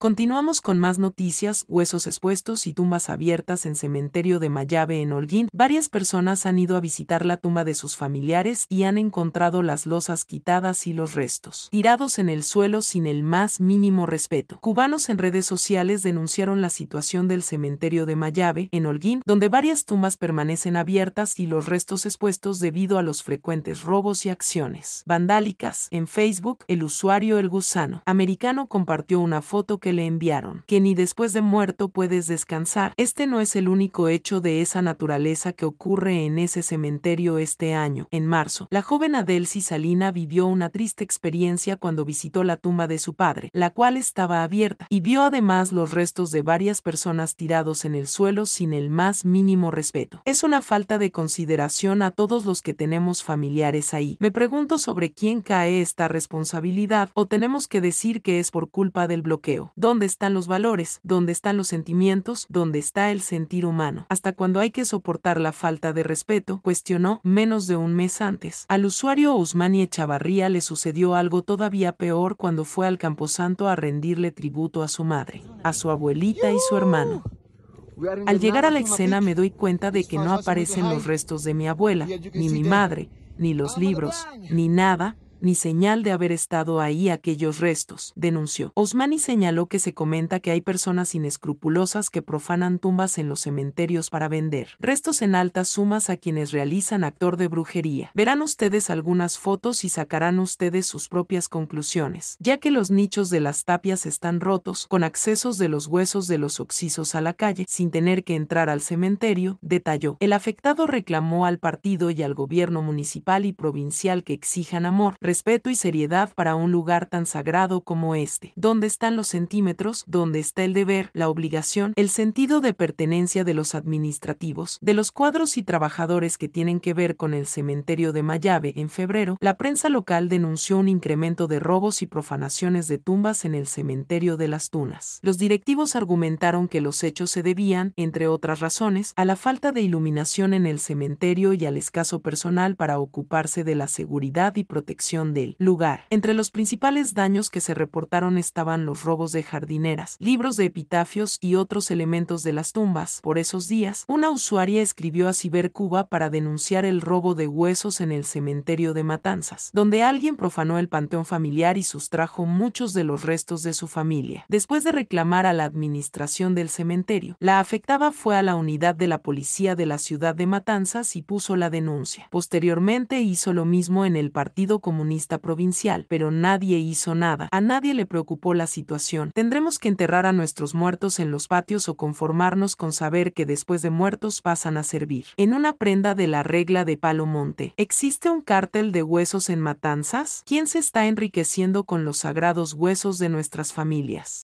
Continuamos con más noticias, huesos expuestos y tumbas abiertas en cementerio de Mayabe en Holguín. Varias personas han ido a visitar la tumba de sus familiares y han encontrado las losas quitadas y los restos, tirados en el suelo sin el más mínimo respeto. Cubanos en redes sociales denunciaron la situación del cementerio de Mayabe en Holguín, donde varias tumbas permanecen abiertas y los restos expuestos debido a los frecuentes robos y acciones vandálicas. En Facebook, el usuario El Gusano Americano compartió una foto que le enviaron, que ni después de muerto puedes descansar. Este no es el único hecho de esa naturaleza que ocurre en ese cementerio este año, en marzo. La joven Adelcy Salina vivió una triste experiencia cuando visitó la tumba de su padre, la cual estaba abierta, y vio además los restos de varias personas tirados en el suelo sin el más mínimo respeto. Es una falta de consideración a todos los que tenemos familiares ahí. Me pregunto sobre quién cae esta responsabilidad o tenemos que decir que es por culpa del bloqueo. ¿Dónde están los valores? ¿Dónde están los sentimientos? ¿Dónde está el sentir humano? ¿Hasta cuando hay que soportar la falta de respeto? Cuestionó menos de un mes antes. Al usuario Usmani Echavarría le sucedió algo todavía peor cuando fue al Camposanto a rendirle tributo a su madre, a su abuelita y su hermano. Al llegar a la escena me doy cuenta de que no aparecen los restos de mi abuela, ni mi madre, ni los libros, ni nada, ni señal de haber estado ahí aquellos restos, denunció. Osmani señaló que se comenta que hay personas inescrupulosas que profanan tumbas en los cementerios para vender restos en altas sumas a quienes realizan actor de brujería. Verán ustedes algunas fotos y sacarán ustedes sus propias conclusiones, ya que los nichos de las tapias están rotos, con accesos de los huesos de los oxisos a la calle, sin tener que entrar al cementerio, detalló. El afectado reclamó al partido y al gobierno municipal y provincial que exijan amor, respeto y seriedad para un lugar tan sagrado como este. ¿Dónde están los centímetros? ¿Dónde está el deber, la obligación, el sentido de pertenencia de los administrativos, de los cuadros y trabajadores que tienen que ver con el cementerio de Mayave? En febrero, la prensa local denunció un incremento de robos y profanaciones de tumbas en el cementerio de las Tunas. Los directivos argumentaron que los hechos se debían, entre otras razones, a la falta de iluminación en el cementerio y al escaso personal para ocuparse de la seguridad y protección del lugar. Entre los principales daños que se reportaron estaban los robos de jardineras, libros de epitafios y otros elementos de las tumbas. Por esos días, una usuaria escribió a Cibercuba para denunciar el robo de huesos en el cementerio de Matanzas, donde alguien profanó el panteón familiar y sustrajo muchos de los restos de su familia. Después de reclamar a la administración del cementerio, la afectada fue a la unidad de la policía de la ciudad de Matanzas y puso la denuncia. Posteriormente hizo lo mismo en el Partido Comunista provincial, pero nadie hizo nada. A nadie le preocupó la situación. Tendremos que enterrar a nuestros muertos en los patios o conformarnos con saber que después de muertos pasan a servir. En una prenda de la regla de Palo Monte, ¿existe un cártel de huesos en matanzas? ¿Quién se está enriqueciendo con los sagrados huesos de nuestras familias?